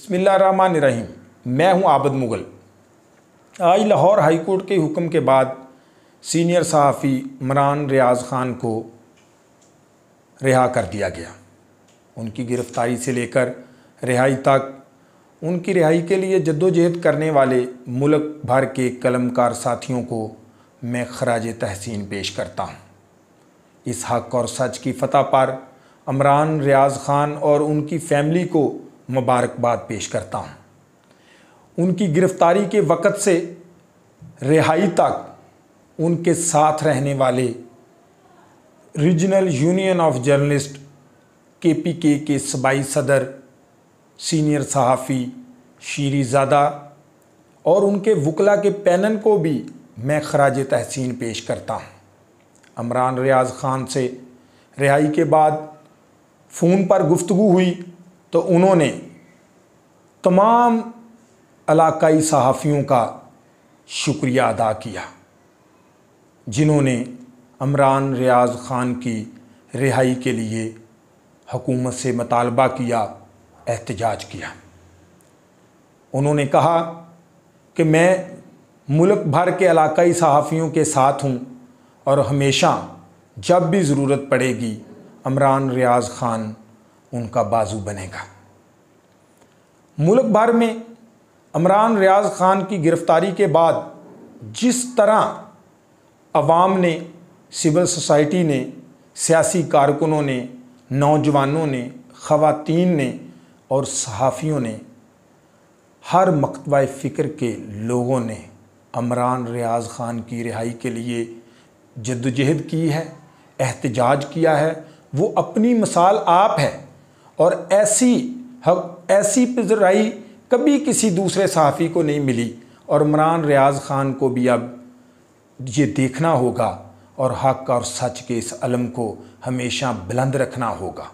रहीम मैं हूं आबद मुग़ल आज लाहौर हाईकोर्ट के हुक्म के बाद सीनियर सहाफ़ी मरान रियाज ख़ान को रिहा कर दिया गया उनकी गिरफ़्तारी से लेकर रिहाई तक उनकी रिहाई के लिए जद्दोजहद करने वाले मुल्क भर के कलमकार साथियों को मैं खराज तहसीन पेश करता हूँ इस हक़ और सच की फ़तह पर अमरान रियाज ख़ान और उनकी फ़ैमिली को मुबारकबाद पेश करता हूँ उनकी गिरफ्तारी के वक़्त से रिहाई तक उनके साथ रहने वाले रीजनल यूनियन ऑफ जर्नलिस्ट के पी के के सबाई सदर सीनियर सहाफ़ी शीरीज़ादा और उनके वकला के पैनल को भी मैं खराज तहसीन पेश करता हूँ अमरान रियाज ख़ान से रिहाई के बाद फ़ोन पर गुफ्तु हुई तो उन्होंने तमाम इलाकई सहाफ़ियों का शुक्रिया अदा किया जिन्होंने अमरान रियाज ख़ान की रिहाई के लिए हकूमत से मतालबा किया एहतजाज किया उन्होंने कहा कि मैं मुल्क भर के इलाकई सहाफ़ियों के साथ हूँ और हमेशा जब भी ज़रूरत पड़ेगी अमरान रियाज ख़ान उनका बाजू बनेगा मुल्क भर में अमरान रियाज ख़ान की गिरफ़्तारी के बाद जिस तरह अवाम ने सिविल सोसाइटी ने सियासी कारकुनों ने नौजवानों ने ख़वातीन ने और सहाफ़ियों ने हर मकतबा फ़िक्र के लोगों ने अमरान रियाज ख़ान की रिहाई के लिए जद्दोजहद की है एहतजाज किया है वो अपनी मिसाल आप है और ऐसी ऐसी पिजराई कभी किसी दूसरे सहाफ़ी को नहीं मिली और इमरान रियाज ख़ान को भी अब ये देखना होगा और हक और सच के इस अलम को हमेशा बुलंद रखना होगा